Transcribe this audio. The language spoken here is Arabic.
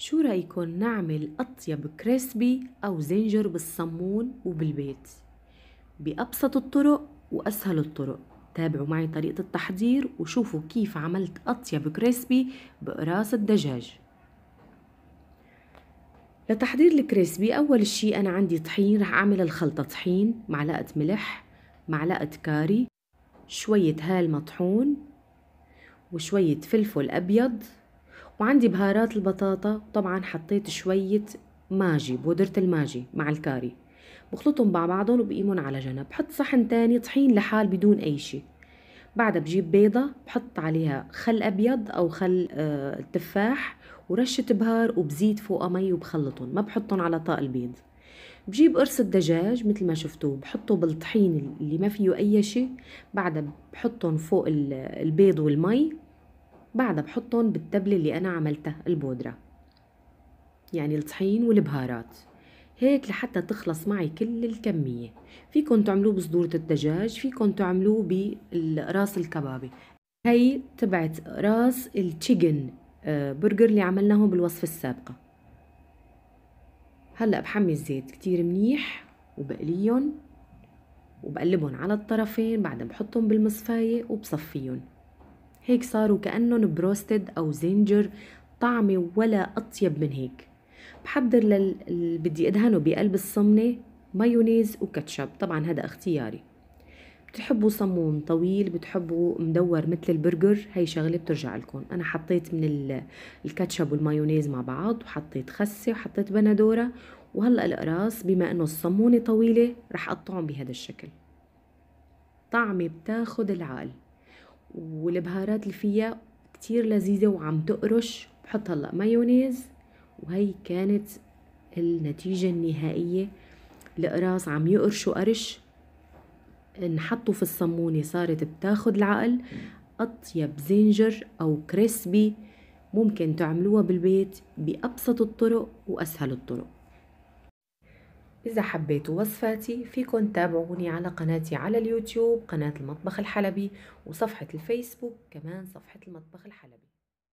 شو رأيكن نعمل أطيب كريسبي أو زنجر بالصمون وبالبيت بأبسط الطرق وأسهل الطرق تابعوا معي طريقة التحضير وشوفوا كيف عملت أطيب كريسبي بقراص الدجاج لتحضير الكريسبي أول شي أنا عندي طحين رح أعمل الخلطة طحين معلقة ملح معلقة كاري شوية هال مطحون وشوية فلفل أبيض وعندي بهارات البطاطا طبعا حطيت شوية ماجي بودرة الماجي مع الكاري بخلطهم مع بعضهم وبقيمهم على جنب بحط صحن تاني طحين لحال بدون أي شي بعدها بجيب بيضة بحط عليها خل أبيض أو خل آه التفاح ورشة بهار وبزيد فوقها مي وبخلطهم ما بحطهم على طاق البيض بجيب قرص الدجاج مثل ما شفتوه بحطه بالطحين اللي ما فيه أي شي بعدها بحطهم فوق البيض والمي بعدها بحطهم بالتبلة اللي أنا عملتها البودرة يعني الطحين والبهارات هيك لحتى تخلص معي كل الكمية فيكن تعملوه بصدورة الدجاج فيكن تعملوه براس الكبابي هي تبعت راس التشيكن آه، برجر اللي عملناه بالوصفة السابقة هلأ بحمي الزيت كتير منيح وبقليهم وبقلبهم على الطرفين بعدها بحطهم بالمصفاية وبصفيهم هيك صاروا كأنهم بروستد أو زنجر طعمة ولا أطيب من هيك بحضر لل... بدي أدهنه بقلب الصمنة مايونيز وكاتشب طبعا هذا اختياري بتحبوا صمون طويل بتحبوا مدور مثل البرجر هي شغلة بترجع لكم أنا حطيت من الكاتشب والمايونيز مع بعض وحطيت خسة وحطيت بندورة وهلأ الأقراص بما أنه الصمونة طويلة رح أقطعهم بهذا الشكل طعمة بتاخد العقل والبهارات اللي فيها كتير لذيذة وعم تقرش بحط هلا مايونيز وهي كانت النتيجة النهائية القراص عم يقرشوا قرش انحطوا في الصمونة صارت بتاخد العقل أطيب زنجر أو كريسبي ممكن تعملوها بالبيت بأبسط الطرق وأسهل الطرق إذا حبيتوا وصفاتي فيكن تابعوني على قناتي على اليوتيوب قناة المطبخ الحلبي وصفحة الفيسبوك كمان صفحة المطبخ الحلبي